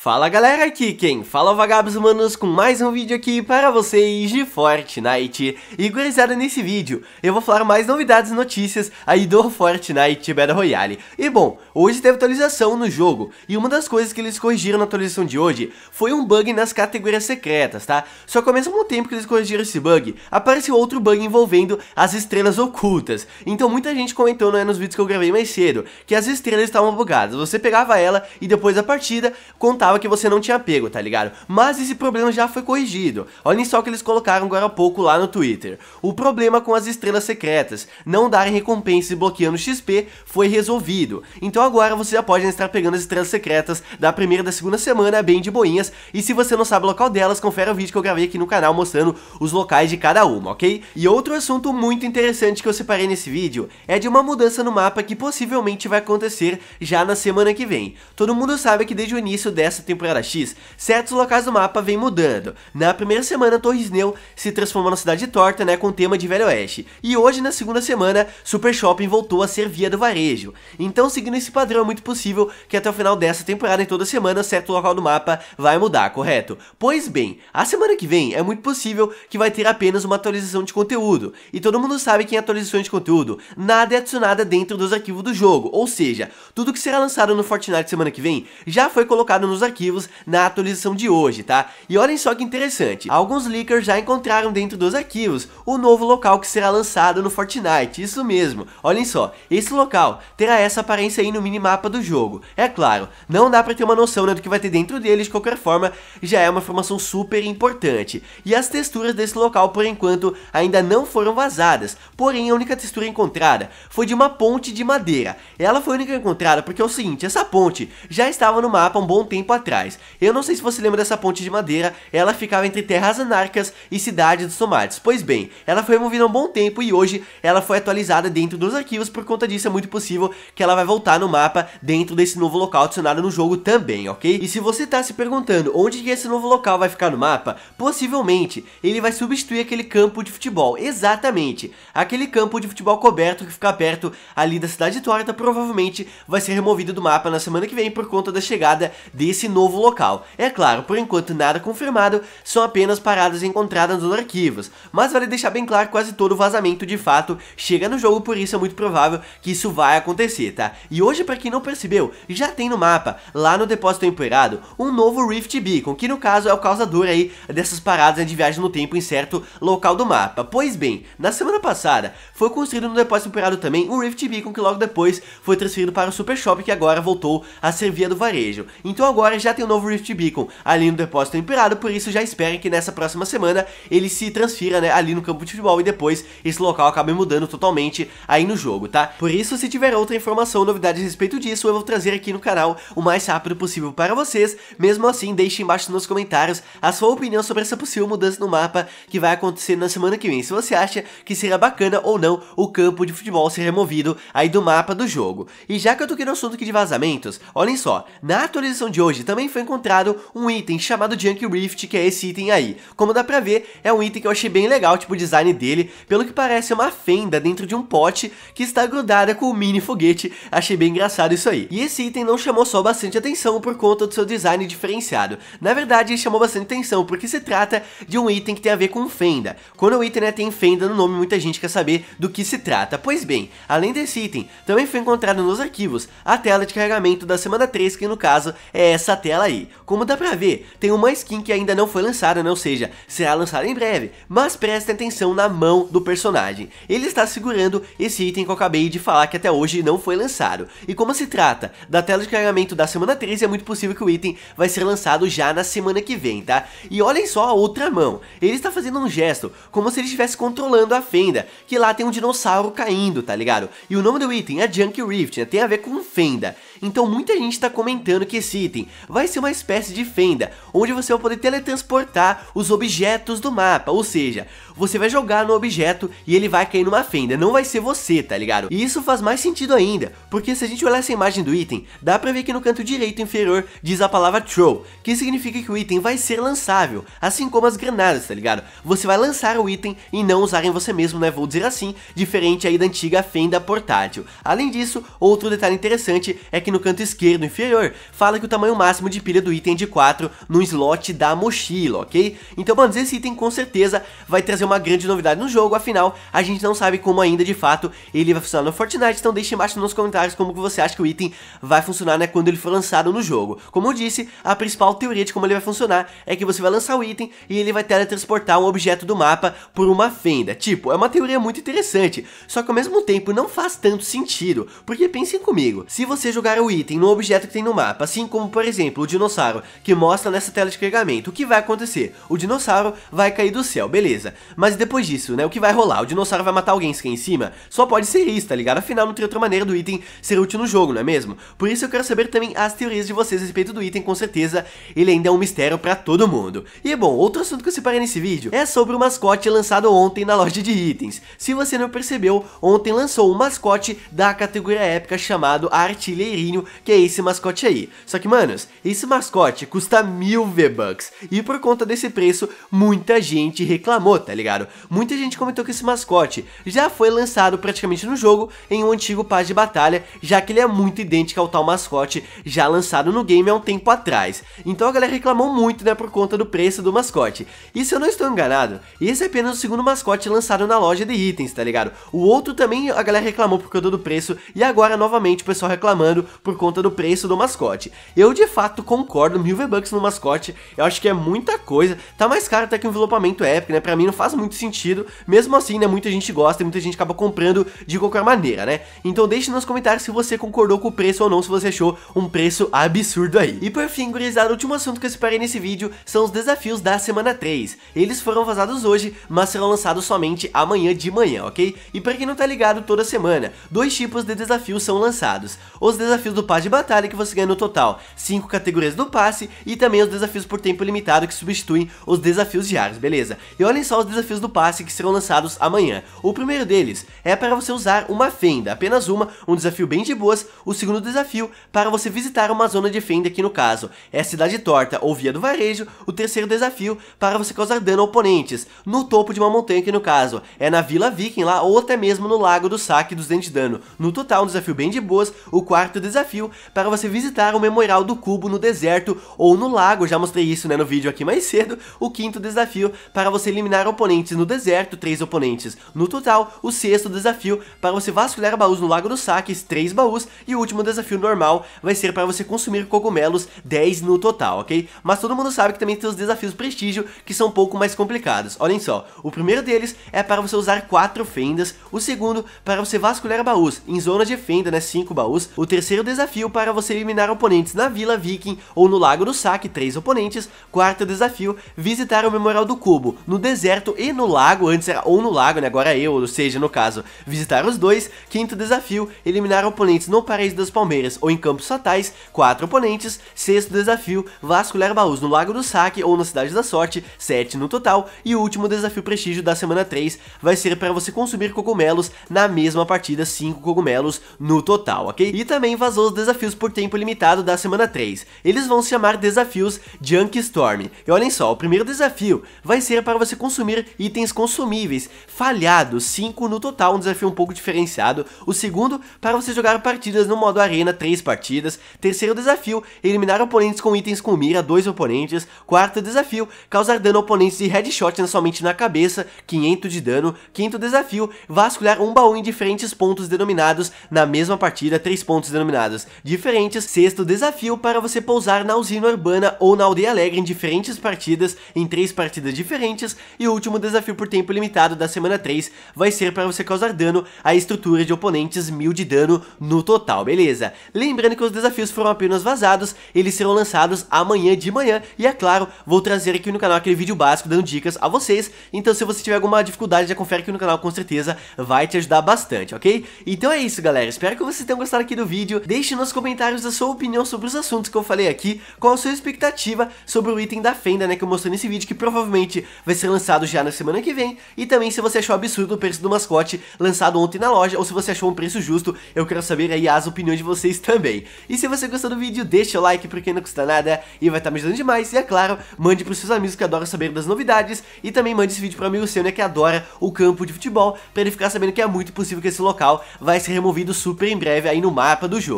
Fala galera, aqui quem fala é Vagabos Humanos com mais um vídeo aqui para vocês de Fortnite. E gurizada, nesse vídeo eu vou falar mais novidades e notícias aí do Fortnite Battle Royale. E bom, hoje teve atualização no jogo, e uma das coisas que eles corrigiram na atualização de hoje foi um bug nas categorias secretas, tá? Só que ao mesmo tempo que eles corrigiram esse bug, apareceu outro bug envolvendo as estrelas ocultas. Então muita gente comentou né, nos vídeos que eu gravei mais cedo, que as estrelas estavam bugadas, você pegava ela e depois da partida contava que você não tinha pego, tá ligado? Mas esse problema já foi corrigido. Olhem só o que eles colocaram agora há pouco lá no Twitter. O problema com as estrelas secretas não darem recompensas e bloqueando XP foi resolvido. Então agora você já pode estar pegando as estrelas secretas da primeira e da segunda semana bem de boinhas. E se você não sabe o local delas, confere o vídeo que eu gravei aqui no canal mostrando os locais de cada uma, ok? E outro assunto muito interessante que eu separei nesse vídeo é de uma mudança no mapa que possivelmente vai acontecer já na semana que vem. Todo mundo sabe que desde o início dessa nessa temporada X, certos locais do mapa vêm mudando. Na primeira semana, Torres Neu se transformou na Cidade Torta, né, com tema de Velho Oeste. E hoje, na segunda semana, Super Shopping voltou a ser via do varejo. Então, seguindo esse padrão, é muito possível que até o final dessa temporada, em toda semana, certo local do mapa vai mudar, correto? Pois bem, a semana que vem é muito possível que vai ter apenas uma atualização de conteúdo. E todo mundo sabe que em atualizações de conteúdo, nada é adicionado dentro dos arquivos do jogo. Ou seja, tudo que será lançado no Fortnite semana que vem já foi colocado nos arquivos na atualização de hoje, tá? E olhem só que interessante, alguns leakers já encontraram dentro dos arquivos o novo local que será lançado no Fortnite, isso mesmo. Olhem só, esse local terá essa aparência aí no minimapa do jogo. É claro, não dá pra ter uma noção né, do que vai ter dentro dele, de qualquer forma, já é uma informação super importante. E as texturas desse local, por enquanto, ainda não foram vazadas, porém a única textura encontrada foi de uma ponte de madeira. Ela foi a única encontrada porque é o seguinte, essa ponte já estava no mapa um bom tempo atrás. Eu não sei se você lembra dessa ponte de madeira, ela ficava entre terras anarcas e cidade dos tomates. Pois bem, ela foi removida há um bom tempo e hoje ela foi atualizada dentro dos arquivos, por conta disso é muito possível que ela vai voltar no mapa dentro desse novo local adicionado no jogo também, ok? E se você tá se perguntando onde que esse novo local vai ficar no mapa, possivelmente ele vai substituir aquele campo de futebol, exatamente. Aquele campo de futebol coberto que fica perto ali da Cidade de Torta provavelmente vai ser removido do mapa na semana que vem por conta da chegada desse novo local. É claro, por enquanto nada confirmado, são apenas paradas encontradas nos arquivos, mas vale deixar bem claro que quase todo vazamento de fato chega no jogo, por isso é muito provável que isso vai acontecer, tá? E hoje, para quem não percebeu, já tem no mapa, lá no Depósito Empoeirado, um novo Rift Beacon, que no caso é o causador aí dessas paradas né, de viagem no tempo em certo local do mapa. Pois bem, na semana passada, foi construído no Depósito Empoeirado também um Rift Beacon que logo depois foi transferido para o Super Shop, que agora voltou a ser via do varejo. Então agora mas já tem um novo Rift Beacon ali no depósito temperado, por isso já esperem que nessa próxima semana ele se transfira, né, ali no campo de futebol e depois esse local acabe mudando totalmente aí no jogo, tá? Por isso, se tiver outra informação, novidade a respeito disso, eu vou trazer aqui no canal o mais rápido possível para vocês. Mesmo assim, deixe embaixo nos comentários a sua opinião sobre essa possível mudança no mapa que vai acontecer na semana que vem. Se você acha que será bacana ou não o campo de futebol ser removido aí do mapa do jogo. E já que eu toquei no assunto aqui de vazamentos, olhem só, na atualização de hoje também foi encontrado um item chamado Junk Rift, que é esse item aí. Como dá pra ver, é um item que eu achei bem legal, tipo, o design dele, pelo que parece é uma fenda dentro de um pote que está grudada com um mini foguete, achei bem engraçado isso aí. E esse item não chamou só bastante atenção por conta do seu design diferenciado, na verdade ele chamou bastante atenção porque se trata de um item que tem a ver com fenda. Quando o item né, tem fenda no nome, muita gente quer saber do que se trata. Pois bem, além desse item, também foi encontrado nos arquivos a tela de carregamento da semana 3, que no caso é essa essa tela aí. Como dá pra ver, tem uma skin que ainda não foi lançada, não seja, será lançada em breve, mas prestem atenção na mão do personagem. Ele está segurando esse item que eu acabei de falar que até hoje não foi lançado. E como se trata da tela de carregamento da semana 13, é muito possível que o item vai ser lançado já na semana que vem, tá? E olhem só a outra mão, ele está fazendo um gesto, como se ele estivesse controlando a fenda, que lá tem um dinossauro caindo, tá ligado? E o nome do item é Junk Rift, né? tem a ver com fenda. Então muita gente está comentando que esse item vai ser uma espécie de fenda, onde você vai poder teletransportar os objetos do mapa, ou seja, você vai jogar no objeto e ele vai cair numa fenda, não vai ser você, tá ligado? E isso faz mais sentido ainda, porque se a gente olhar essa imagem do item, dá pra ver que no canto direito inferior diz a palavra throw, que significa que o item vai ser lançável, assim como as granadas, tá ligado? Você vai lançar o item e não usar em você mesmo, né, vou dizer assim, diferente aí da antiga fenda portátil. Além disso, outro detalhe interessante é que aqui no canto esquerdo inferior, fala que o tamanho máximo de pilha do item é de 4 no slot da mochila, ok? Então, mano, esse item com certeza vai trazer uma grande novidade no jogo, afinal, a gente não sabe como ainda de fato ele vai funcionar no Fortnite, então deixe embaixo nos comentários como que você acha que o item vai funcionar, né, quando ele for lançado no jogo. Como eu disse, a principal teoria de como ele vai funcionar é que você vai lançar o item e ele vai teletransportar um objeto do mapa por uma fenda. Tipo, é uma teoria muito interessante, só que ao mesmo tempo não faz tanto sentido, porque pensem comigo, se você jogar para é o item no objeto que tem no mapa, assim como por exemplo o dinossauro que mostra nessa tela de carregamento, o que vai acontecer? O dinossauro vai cair do céu, beleza, mas depois disso, né, o que vai rolar? O dinossauro vai matar alguém se cair em cima? Só pode ser isso, tá ligado? Afinal não tem outra maneira do item ser útil no jogo, não é mesmo? Por isso eu quero saber também as teorias de vocês a respeito do item, com certeza ele ainda é um mistério para todo mundo. E bom, outro assunto que eu separei nesse vídeo é sobre o mascote lançado ontem na loja de itens. Se você não percebeu, ontem lançou um mascote da categoria épica chamado Artilheria que é esse mascote aí. Só que, manos, esse mascote custa mil V-Bucks. E por conta desse preço, muita gente reclamou, tá ligado? Muita gente comentou que esse mascote já foi lançado praticamente no jogo em um antigo paz de batalha, já que ele é muito idêntico ao tal mascote já lançado no game há um tempo atrás. Então a galera reclamou muito, né, por conta do preço do mascote. E se eu não estou enganado, esse é apenas o segundo mascote lançado na loja de itens, tá ligado? O outro também a galera reclamou por conta do preço e agora novamente o pessoal reclamando por conta do preço do mascote. Eu de fato concordo, mil V-Bucks no mascote, eu acho que é muita coisa, tá mais caro até que um envelopamento épico, né? Pra mim não faz muito sentido, mesmo assim, né? Muita gente gosta e muita gente acaba comprando de qualquer maneira, né? Então deixe nos comentários se você concordou com o preço ou não, se você achou um preço absurdo aí. E por fim, gurizada, o último assunto que eu separei nesse vídeo são os desafios da semana 3. Eles foram vazados hoje, mas serão lançados somente amanhã de manhã, ok? E pra quem não tá ligado, toda semana, dois tipos de desafios são lançados. Os desafios desafios do passe de batalha que você ganha no total, 5 categorias do passe e também os desafios por tempo limitado que substituem os desafios diários, beleza? E olhem só os desafios do passe que serão lançados amanhã. O primeiro deles é para você usar uma fenda, apenas uma, um desafio bem de boas. O segundo desafio para você visitar uma zona de fenda aqui no caso, é Cidade Torta ou Via do Varejo. O terceiro desafio para você causar dano a oponentes, no topo de uma montanha aqui no caso, é na Vila Viking lá ou até mesmo no Lago do Saque dos Dentes de Dano. No total, um desafio bem de boas. O quarto desafio desafio para você visitar o Memorial do Cubo no deserto ou no lago, já mostrei isso né, no vídeo aqui mais cedo, o quinto desafio para você eliminar oponentes no deserto, três oponentes no total, o sexto desafio para você vasculhar baús no Lago dos Saques, três baús, e o último desafio normal vai ser para você consumir cogumelos, 10 no total, ok? Mas todo mundo sabe que também tem os desafios prestígio, que são um pouco mais complicados, olhem só, o primeiro deles é para você usar quatro fendas, o segundo para você vasculhar baús, em zona de fenda, né, cinco baús, o terceiro terceiro desafio para você eliminar oponentes na Vila Viking ou no Lago do Saque, três oponentes. Quarto desafio, visitar o Memorial do Cubo, no deserto e no lago, antes era ou no lago, né, agora é eu, ou seja, no caso, visitar os dois. Quinto desafio, eliminar oponentes no Paraíso das Palmeiras ou em Campos Fatais, quatro oponentes. Sexto desafio, vasculhar baús no Lago do Saque ou na Cidade da Sorte, sete no total. E o último desafio prestígio da semana 3 vai ser para você consumir cogumelos na mesma partida, cinco cogumelos no total, ok? E também vazou os desafios por tempo limitado da semana 3. Eles vão se chamar desafios Junk Storm. E olhem só, o primeiro desafio vai ser para você consumir itens consumíveis, falhados, 5 no total, um desafio um pouco diferenciado. O segundo, para você jogar partidas no modo arena, 3 partidas. Terceiro desafio, eliminar oponentes com itens com mira, 2 oponentes. Quarto desafio, causar dano a oponentes de headshot somente na cabeça, 500 de dano. Quinto desafio, vasculhar um baú em diferentes pontos denominados na mesma partida, 3 pontos denominados Diferentes, sexto desafio para você pousar na usina urbana ou na aldeia alegre em diferentes partidas, em três partidas diferentes, e o último desafio por tempo limitado da semana 3 vai ser para você causar dano à estrutura de oponentes, mil de dano no total, beleza? Lembrando que os desafios foram apenas vazados, eles serão lançados amanhã de manhã, e é claro, vou trazer aqui no canal aquele vídeo básico dando dicas a vocês, então se você tiver alguma dificuldade, já confere aqui no canal, com certeza vai te ajudar bastante, ok? Então é isso, galera, espero que vocês tenham gostado aqui do vídeo, Deixe nos comentários a sua opinião sobre os assuntos que eu falei aqui, qual a sua expectativa sobre o item da Fenda, né, que eu mostrei nesse vídeo, que provavelmente vai ser lançado já na semana que vem, e também se você achou absurdo o preço do mascote lançado ontem na loja, ou se você achou um preço justo, eu quero saber aí as opiniões de vocês também. E se você gostou do vídeo, deixa o like, porque não custa nada, e vai estar tá me ajudando demais, e é claro, mande pros seus amigos que adoram saber das novidades, e também mande esse vídeo pro amigo seu, né, que adora o campo de futebol, pra ele ficar sabendo que é muito possível que esse local vai ser removido super em breve aí no mapa do jogo